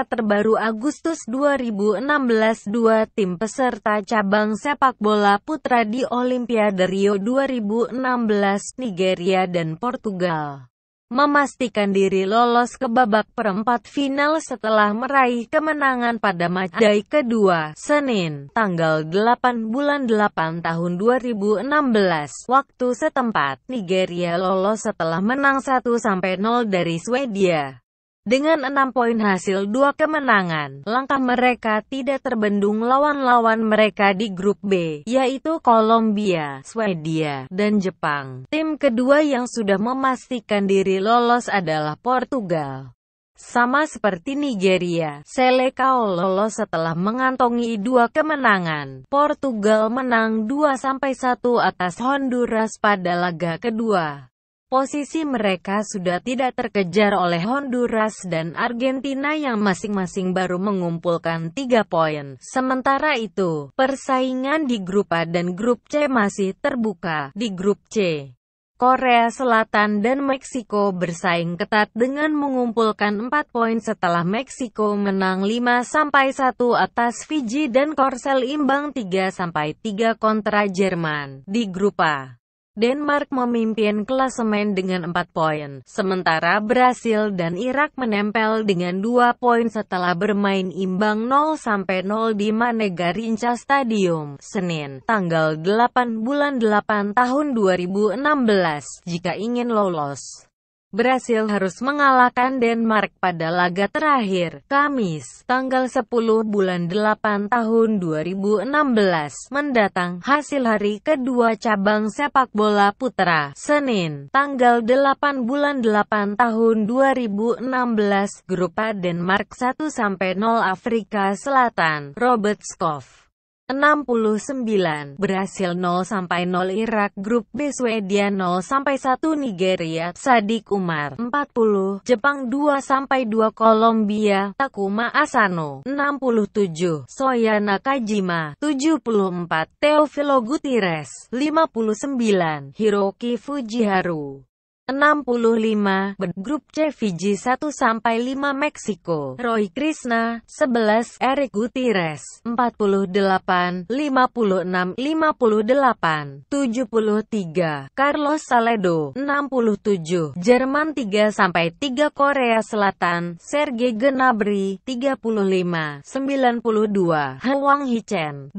riset terbaru Agustus 2016 dua tim peserta cabang sepak bola putra di Olimpiade Rio 2016, Nigeria dan Portugal. Memastikan diri lolos ke babak perempat final setelah meraih kemenangan pada matchday kedua, Senin, tanggal 8 bulan 8 tahun 2016, waktu setempat, Nigeria lolos setelah menang 1-0 dari Swedia. Dengan enam poin hasil dua kemenangan, langkah mereka tidak terbendung lawan-lawan mereka di grup B, yaitu Kolombia, Swedia, dan Jepang. Tim kedua yang sudah memastikan diri lolos adalah Portugal. Sama seperti Nigeria, Selecao lolos setelah mengantongi dua kemenangan. Portugal menang 2-1 atas Honduras pada laga kedua. Posisi mereka sudah tidak terkejar oleh Honduras dan Argentina yang masing-masing baru mengumpulkan tiga poin. Sementara itu, persaingan di grup A dan grup C masih terbuka. Di grup C, Korea Selatan dan Meksiko bersaing ketat dengan mengumpulkan empat poin setelah Meksiko menang 5-1 atas Fiji dan Korsel imbang 3-3 kontra Jerman. Di grup A, Denmark memimpin klasemen dengan 4 poin, sementara Brasil dan Irak menempel dengan 2 poin setelah bermain imbang 0-0 di Manegarinca Stadium, Senin, tanggal 8 bulan 8 tahun 2016, jika ingin lolos. Brasil harus mengalahkan Denmark pada laga terakhir, Kamis, tanggal 10 bulan 8 tahun 2016, mendatang. Hasil hari kedua cabang sepak bola putra, Senin, tanggal 8 bulan 8 tahun 2016, grupa Denmark 1-0 Afrika Selatan, Robert Skoff. 69 Brasil 0 sampai 0 Irak grup B Swedia 0 sampai 1 Nigeria Sadik Umar 40 Jepang 2 sampai 2 Kolombia Takuma Asano 67 Soya Nakajima 74 Teofilo Gutierrez 59 Hiroki Fujiharu 65, Grup C Fiji 1 sampai 5 Meksiko, Roy Krishna, 11, Eric Gutierrez, 48, 56, 58, 73, Carlos Saledo, 67, Jerman 3 sampai 3 Korea Selatan, Sergei Gnabry, 35, 92, Hwang Hichen, 25,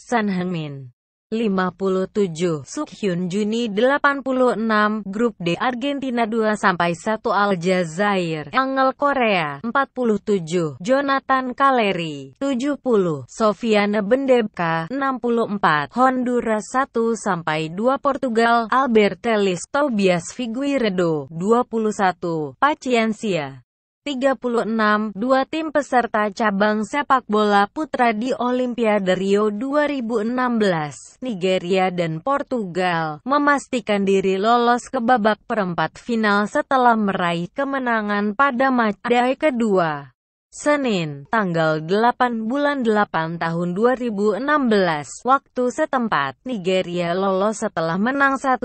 San Hemin. 57, Sukhyun Juni 86, Grup D Argentina 2-1 sampai Aljazair, Angel Korea 47, Jonathan Kaleri 70, Sofiane Bendebka 64, Honduras 1-2 sampai Portugal, Albertelis Tobias Figueiredo 21, Paciencia 36, dua tim peserta cabang sepak bola putra di Olimpiade Rio 2016, Nigeria dan Portugal, memastikan diri lolos ke babak perempat final setelah meraih kemenangan pada match matchday kedua. Senin, tanggal 8 bulan 8 tahun 2016, waktu setempat, Nigeria lolos setelah menang 1-0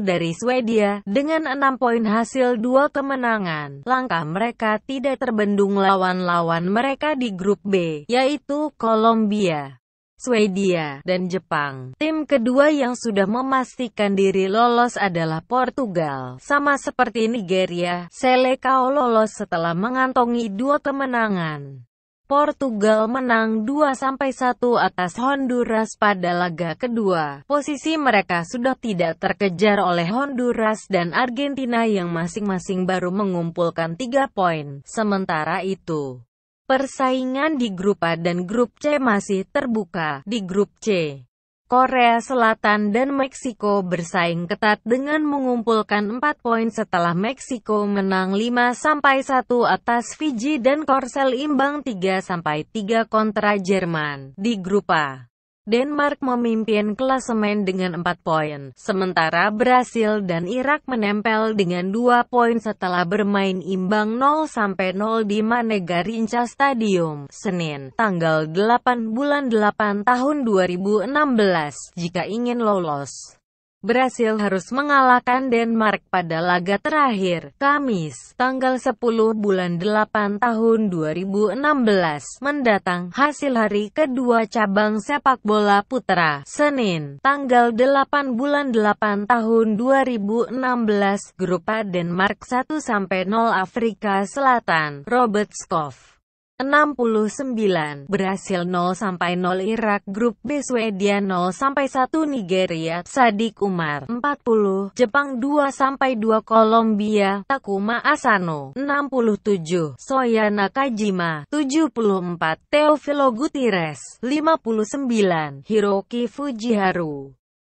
dari Swedia, dengan 6 poin hasil dua kemenangan. Langkah mereka tidak terbendung lawan-lawan mereka di grup B, yaitu Kolombia. Swedia, dan Jepang. Tim kedua yang sudah memastikan diri lolos adalah Portugal. Sama seperti Nigeria, Seleka lolos setelah mengantongi dua kemenangan. Portugal menang 2-1 atas Honduras pada laga kedua. Posisi mereka sudah tidak terkejar oleh Honduras dan Argentina yang masing-masing baru mengumpulkan 3 poin. Sementara itu, Persaingan di grup A dan grup C masih terbuka. Di grup C, Korea Selatan dan Meksiko bersaing ketat dengan mengumpulkan 4 poin setelah Meksiko menang 5-1 atas Fiji dan Korsel imbang 3-3 kontra Jerman. Di grup A, Denmark memimpin klasemen dengan 4 poin, sementara Brasil dan Irak menempel dengan 2 poin setelah bermain imbang 0-0 di Rinca Stadium, Senin, tanggal 8 bulan 8 tahun 2016, jika ingin lolos. Brasil harus mengalahkan Denmark pada laga terakhir, Kamis, tanggal 10 bulan 8 tahun 2016 mendatang. Hasil hari kedua cabang sepak bola putra, Senin, tanggal 8 bulan 8 tahun 2016, grupa grupa Denmark 1-0 Afrika Selatan, Robert Skoff. 69 Brasil 0 sampai 0 Irak Grup B Swedia 0 sampai 1 Nigeria Sadik Umar 40 Jepang 2 sampai 2 Kolombia Takuma Asano 67 Soya Nakajima 74 Teofilo Gutierrez 59 Hiroki Fujiharu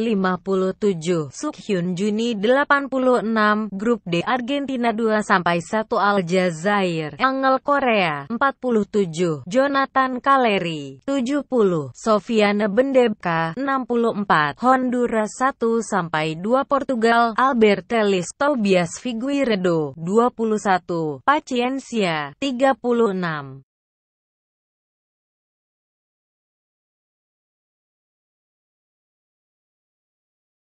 57 Sukhyun Juni 86 Grup D Argentina 2 sampai 1 Aljazair Angel Korea 47 Jonathan Kaleri 70 Sofiane Bendebka 64 Honduras 1 sampai 2 Portugal Albert Ellis Tobias Figueiredo 21 Paciencia 36